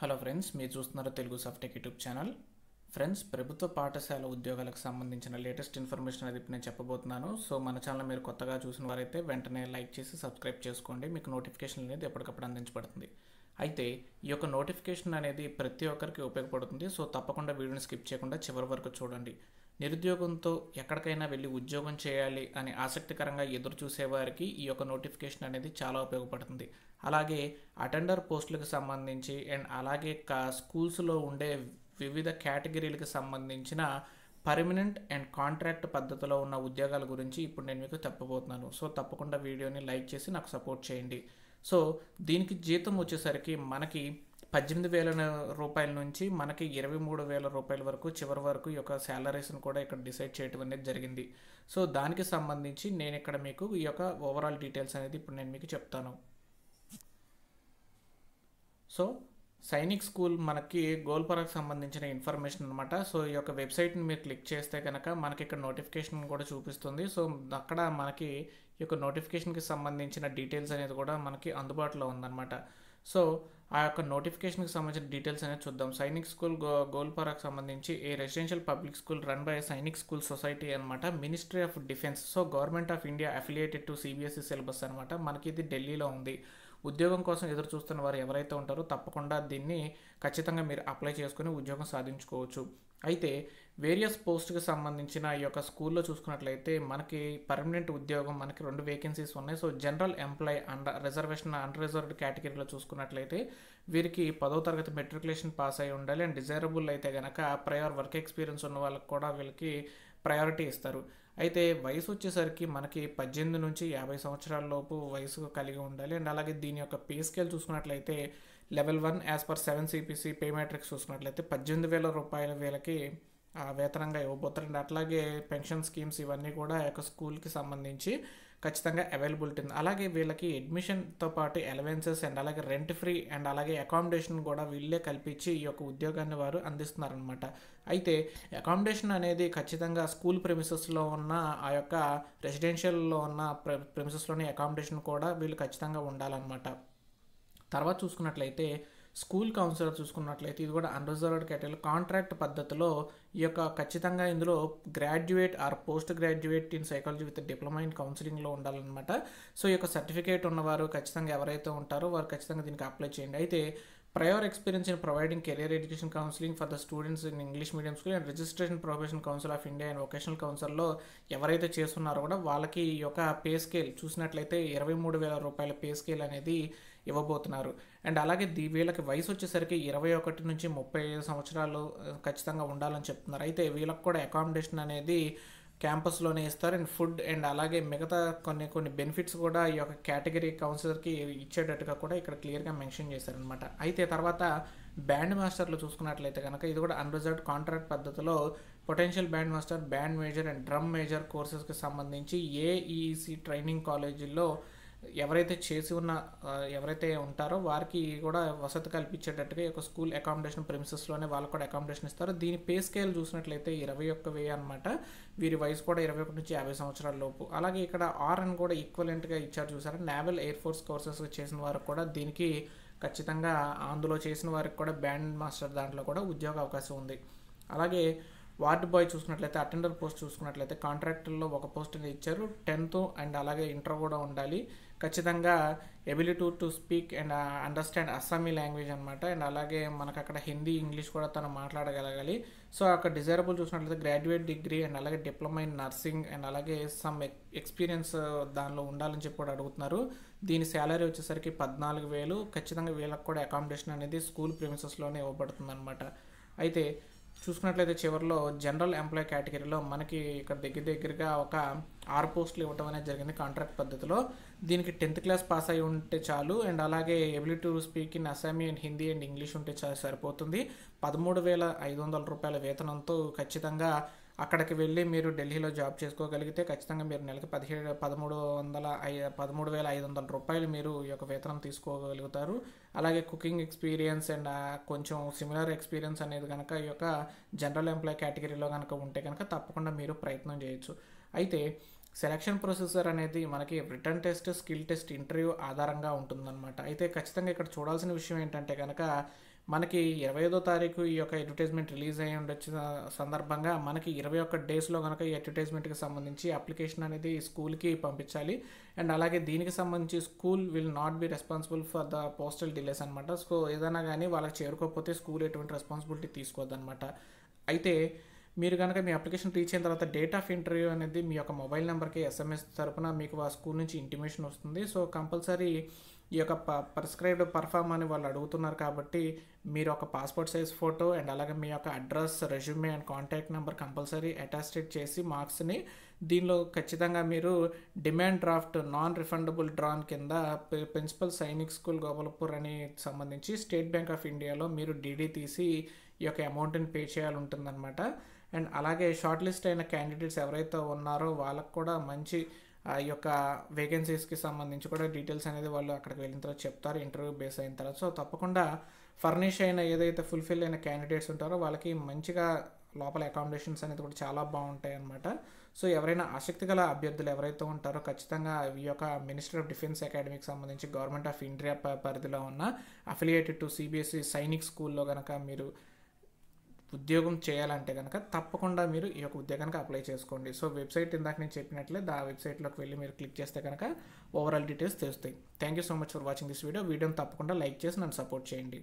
hello friends మీరు చూస్తున్నారు Telugu Softech YouTube channel friends ప్రభుత్వ పాఠశాల ఉద్యోగాలకు సంబంధించిన లేటెస్ట్ ఇన్ఫర్మేషన్ అది నేను చెప్పబోతున్నాను సో మన ఛానల్ మీరు కొత్తగా చూసిన వారైతే వెంటనే లైక్ చేసి సబ్స్క్రైబ్ చేసుకోండి మీకు నోటిఫికేషన్ అనేది ఎప్పటికప్పుడు అందించబడుతుంది అయితే ఈ యొక్క నోటిఫికేషన్ అనేది ప్రతి ఒక్కరికి ఉపయోగపడుతుంది సో తప్పకుండా వీడియోని స్కిప్ చేయకుండా చివరి వరకు చూడండి నిరుద్యోగంతో ఎక్కడికైనా వెళ్ళి ఉద్యోగం చేయాలి అని ఆసక్తికరంగా ఎదురు చూసేవారికి ఈ యొక్క నోటిఫికేషన్ అనేది చాలా ఉపయోగపడుతుంది అలాగే అటెండర్ పోస్టులకు సంబంధించి అండ్ అలాగే కా స్కూల్స్లో ఉండే వివిధ కేటగిరీలకు సంబంధించిన పర్మనెంట్ అండ్ కాంట్రాక్ట్ పద్ధతిలో ఉన్న ఉద్యోగాల గురించి ఇప్పుడు నేను మీకు తప్పబోతున్నాను సో తప్పకుండా వీడియోని లైక్ చేసి నాకు సపోర్ట్ చేయండి సో దీనికి జీతం వచ్చేసరికి మనకి పద్దెనిమిది వేల రూపాయల నుంచి మనకి ఇరవై మూడు వేల రూపాయల వరకు చివరి వరకు ఈ యొక్క శాలరీస్ని కూడా ఇక్కడ డిసైడ్ చేయడం అనేది జరిగింది సో దానికి సంబంధించి నేను ఇక్కడ మీకు ఈ యొక్క ఓవరాల్ డీటెయిల్స్ అనేది ఇప్పుడు నేను మీకు చెప్తాను సో సైనిక్ స్కూల్ మనకి గోల్పరాకు సంబంధించిన ఇన్ఫర్మేషన్ అనమాట సో ఈ యొక్క వెబ్సైట్ని మీరు క్లిక్ చేస్తే కనుక మనకి ఇక్కడ నోటిఫికేషన్ కూడా చూపిస్తుంది సో అక్కడ మనకి ఈ యొక్క నోటిఫికేషన్కి సంబంధించిన డీటెయిల్స్ అనేది కూడా మనకి అందుబాటులో ఉందన్నమాట సో ఆ యొక్క నోటిఫికేషన్కి సంబంధించిన డీటెయిల్స్ అనేది చూద్దాం సైనిక్ స్కూల్ గో గోల్పారాకు సంబంధించి a residential public school run by Sainik school society అనమాట ministry of defence so government of India affiliated to CBSE syllabus అనమాట మనకి ఇది ఢిల్లీలో ఉంది ఉద్యోగం కోసం ఎదురు చూస్తున్న వారు ఎవరైతే ఉంటారో తప్పకుండా దీన్ని ఖచ్చితంగా మీరు అప్లై చేసుకుని ఉద్యోగం సాధించుకోవచ్చు అయితే వేరియస్ పోస్ట్కి సంబంధించిన ఈ యొక్క స్కూల్లో చూసుకున్నట్లయితే మనకి పర్మనెంట్ ఉద్యోగం మనకి రెండు వేకెన్సీస్ ఉన్నాయి so general employ under reservation under reserved కేటగిరీలో చూసుకున్నట్లయితే వీరికి పదో తరగతి మెట్రికులేషన్ పాస్ అయి ఉండాలి అండ్ డిజైరబుల్ అయితే కనుక ప్రయర్ వర్క్ ఎక్స్పీరియన్స్ ఉన్న వాళ్ళకి కూడా వీళ్ళకి ప్రయారిటీ ఇస్తారు అయితే వయసు వచ్చేసరికి మనకి పద్దెనిమిది నుంచి యాభై సంవత్సరాల లోపు వయసు కలిగి ఉండాలి అండ్ అలాగే దీని యొక్క పే స్కేల్ చూసుకున్నట్లయితే level one as per seven CPC pay matrix చూసుకున్నట్లయితే పద్దెనిమిది వేల రూపాయల వేలకి వేతనంగా ఇవ్వబోతారండి అట్లాగే పెన్షన్ స్కీమ్స్ ఇవన్నీ కూడా యొక్క స్కూల్కి సంబంధించి ఖచ్చితంగా అవైలబిలిటీ ఉంది అలాగే వీళ్ళకి అడ్మిషన్తో పాటు అలవెన్సెస్ అండ్ అలాగే రెంట్ ఫ్రీ అండ్ అలాగే అకామిడేషన్ కూడా వీళ్ళే కల్పించి ఈ యొక్క ఉద్యోగాన్ని వారు అందిస్తున్నారనమాట అయితే అకామిడేషన్ అనేది ఖచ్చితంగా స్కూల్ ప్రెమిసెస్లో ఉన్న ఆ యొక్క రెసిడెన్షియల్లో ఉన్న ప్ర ప్రెమిసెస్లోని అకామిడేషన్ కూడా వీళ్ళు ఖచ్చితంగా ఉండాలన్నమాట తర్వాత చూసుకున్నట్లయితే స్కూల్ కౌన్సిలర్ చూసుకున్నట్లయితే ఇది కూడా అన్రిజర్వ్డ్ కేటగిరీ కాంట్రాక్ట్ పద్ధతిలో ఈ యొక్క ఖచ్చితంగా ఇందులో graduate or post graduate in psychology with diploma in కౌన్సిలింగ్లో ఉండాలన్నమాట సో ఈ యొక్క సర్టిఫికేట్ ఉన్నవారు ఖచ్చితంగా ఎవరైతే ఉంటారో వారు ఖచ్చితంగా దీనికి అప్లై చేయండి అయితే prior experience in providing career education counselling for the students in English medium school and registration profession council of India and vocational కౌన్సిల్లో ఎవరైతే చేస్తున్నారో కూడా వాళ్ళకి ఈ యొక్క పే స్కేల్ చూసినట్లయితే ఇరవై మూడు వేల రూపాయల పే స్కేల్ అనేది ఇవ్వబోతున్నారు అండ్ అలాగే దీ వీళ్ళకి వయసు వచ్చేసరికి ఇరవై ఒకటి నుంచి ముప్పై ఐదు సంవత్సరాలు ఖచ్చితంగా ఉండాలని చెప్తున్నారు అయితే వీళ్ళకి కూడా అకామిడేషన్ అనేది క్యాంపస్లోనే ఇస్తారు అండ్ ఫుడ్ అండ్ అలాగే మిగతా కొన్ని కొన్ని బెనిఫిట్స్ కూడా ఈ యొక్క కేటగిరీ కౌన్సిలర్కి ఇచ్చేటట్టుగా కూడా ఇక్కడ క్లియర్గా మెన్షన్ చేశారనమాట అయితే తర్వాత బ్యాండ్ మాస్టర్లు చూసుకున్నట్లయితే కనుక ఇది కూడా అన్రిజర్వ్డ్ కాంట్రాక్ట్ పద్ధతిలో potential band master band major and drum major కోర్సెస్కి సంబంధించి ఏఈసీ ట్రైనింగ్ కాలేజీల్లో ఎవరైతే చేసి ఉన్న ఎవరైతే ఉంటారో వారికి కూడా వసతి కల్పించేటట్టుగా ఒక స్కూల్ అకామిడేషన్ ప్రిమిసెస్లోనే వాళ్ళకు కూడా అకామిడేషన్ ఇస్తారు దీని పే స్కేల్ చూసినట్లయితే ఇరవై ఒక్క వెయ్యి అనమాట వీరి వయసు కూడా ఇరవై ఒకటి నుంచి యాభై సంవత్సరాల లోపు అలాగే ఇక్కడ ఆర్ అని కూడా ఈక్వలెంట్గా ఇచ్చారు చూసారా నేవల్ ఎయిర్ ఫోర్స్ కోర్సెస్ చేసిన వారు కూడా దీనికి ఖచ్చితంగా అందులో చేసిన వారికి కూడా బ్యాండ్ మాస్టర్ దాంట్లో కూడా ఉద్యోగ అవకాశం ఉంది అలాగే వార్డ్ బాయ్ చూసుకున్నట్లయితే అటెండర్ పోస్ట్ చూసుకున్నట్లయితే కాంట్రాక్టర్లో ఒక పోస్ట్ ఇచ్చారు టెన్త్ అండ్ అలాగే ఇంటర్ కూడా ఉండాలి ఖచ్చితంగా ability to speak and understand Assamese language అనమాట అండ్ అలాగే మనకు అక్కడ హిందీ ఇంగ్లీష్ కూడా తను మాట్లాడగలగాలి సో అక్కడ డిజైరబుల్ చూసినట్లయితే గ్రాడ్యుయేట్ డిగ్రీ అండ్ అలాగే డిప్లొమా ఇన్ నర్సింగ్ అండ్ అలాగే సమ్ ఎక్స్పీరియన్స్ దానిలో ఉండాలని చెప్పి కూడా అడుగుతున్నారు దీని శాలరీ వచ్చేసరికి పద్నాలుగు వేలు ఖచ్చితంగా వీళ్ళకి కూడా అకామిడేషన్ అనేది స్కూల్ ప్రిమిసెస్లోనే ఇవ్వబడుతుంది అనమాట అయితే చూసుకున్నట్లయితే చివరిలో జనరల్ ఎంప్లాయ్ కేటగిరీలో మనకి ఇక్కడ దగ్గర దగ్గరగా ఒక ఆరు పోస్టులు ఇవ్వటం అనేది జరిగింది కాంట్రాక్ట్ పద్ధతిలో దీనికి టెన్త్ క్లాస్ పాస్ అయి ఉంటే చాలు అండ్ అలాగే ability to speak in Assamese and Hindi and English ఉంటే సరిపోతుంది పదమూడు వేల ఐదు వందల రూపాయల వేతనంతో ఖచ్చితంగా అక్కడికి వెళ్ళి మీరు ఢిల్లీలో జాబ్ చేసుకోగలిగితే ఖచ్చితంగా మీరు నెలకి పదిహేడు పదమూడు వందల ఐ పదమూడు వేల ఐదు వందల రూపాయలు మీరు ఈ యొక్క వేతనం తీసుకోగలుగుతారు అలాగే కుకింగ్ ఎక్స్పీరియన్స్ అండ్ కొంచెం సిమిలర్ ఎక్స్పీరియన్స్ అనేది కనుక ఈ యొక్క జనరల్ ఎంప్లాయ్ కేటగిరీలో కనుక ఉంటే కనుక తప్పకుండా మీరు ప్రయత్నం చేయొచ్చు అయితే సెలక్షన్ ప్రొసెసర్ అనేది మనకి written test skill test interview ఆధారంగా ఉంటుందన్నమాట అయితే ఖచ్చితంగా ఇక్కడ చూడాల్సిన విషయం ఏంటంటే కనుక మనకి ఇరవై ఐదో తారీఖు ఈ యొక్క అడ్వర్టైజ్మెంట్ రిలీజ్ అయ్యి ఉండొచ్చిన సందర్భంగా మనకి ఇరవై ఒక్క డేస్లో కనుక ఈ అడ్వర్టైజ్మెంట్కి సంబంధించి అప్లికేషన్ అనేది స్కూల్కి పంపించాలి అండ్ అలాగే దీనికి సంబంధించి school will not be responsible for the postal delays అనమాట సో ఏదైనా కానీ వాళ్ళకి చేరుకోకపోతే స్కూల్ ఎటువంటి రెస్పాన్సిబిలిటీ తీసుకోవద్దనమాట అయితే మీరు కనుక మీ అప్లికేషన్ రీచ్ అయిన తర్వాత డేట్ ఆఫ్ ఇంటర్వ్యూ అనేది మీ యొక్క మొబైల్ నెంబర్కి ఎస్ఎంఎస్ తరపున మీకు ఆ స్కూల్ నుంచి ఇంటిమేషన్ వస్తుంది సో కంపల్సరీ ఈ యొక్క ప ప్రిస్క్రైబ్డ్ పర్ఫామ్ అని వాళ్ళు అడుగుతున్నారు కాబట్టి మీరు ఒక పాస్పోర్ట్ సైజ్ ఫోటో అండ్ అలాగే మీ యొక్క address resume and contact number compulsory attested చేసి మార్క్స్ని దీనిలో ఖచ్చితంగా మీరు demand draft non refundable drawn కింద ప్రిన్సిపల్ సైనిక్ స్కూల్ గోపాలపూర్ అని సంబంధించి స్టేట్ బ్యాంక్ ఆఫ్ ఇండియాలో మీరు డీడీ తీసి ఈ యొక్క అమౌంట్ని పే చేయాలి ఉంటుందన్నమాట అండ్ అలాగే షార్ట్ లిస్ట్ అయిన క్యాండిడేట్స్ ఎవరైతే ఉన్నారో వాళ్ళకు కూడా మంచి యొక్క వేకెన్సీస్కి సంబంధించి కూడా డీటెయిల్స్ అనేది వాళ్ళు అక్కడికి వెళ్ళిన తర్వాత చెప్తారు ఇంటర్వ్యూ బేస్ అయిన తర్వాత సో తప్పకుండా ఫర్నిష్ అయిన ఏదైతే ఫుల్ఫిల్ అయిన క్యాండిడేట్స్ ఉంటారో వాళ్ళకి మంచిగా లోపల అకామిడేషన్స్ అనేది కూడా చాలా బాగుంటాయి అనమాట సో ఎవరైనా ఆసక్తి గల అభ్యర్థులు ఎవరైతే ఉంటారో ఖచ్చితంగా ఈ యొక్క మినిస్టర్ ఆఫ్ డిఫెన్స్ అకాడమీకి సంబంధించి గవర్నమెంట్ ఆఫ్ ఇండియా పరిధిలో ఉన్న అఫిలియేటెడ్ టు సిబిఎస్ఈ సైనిక్ స్కూల్లో కనుక మీరు ఉద్యోగం చేయాలంటే కనుక తప్పకుండా మీరు ఈ యొక్క ఉద్యోగానికి అప్లై చేసుకోండి సో వెబ్సైట్ ఇందాక నేను చెప్పినట్లే ఆ వెబ్సైట్లోకి వెళ్ళి మీరు క్లిక్ చేస్తే కనుక ఓవరాల్ డీటెయిల్స్ తెలుస్తాయి thank you so much for watching this video వీడియోని తప్పకుండా లైక్ చేసి నన్ను సపోర్ట్ చేయండి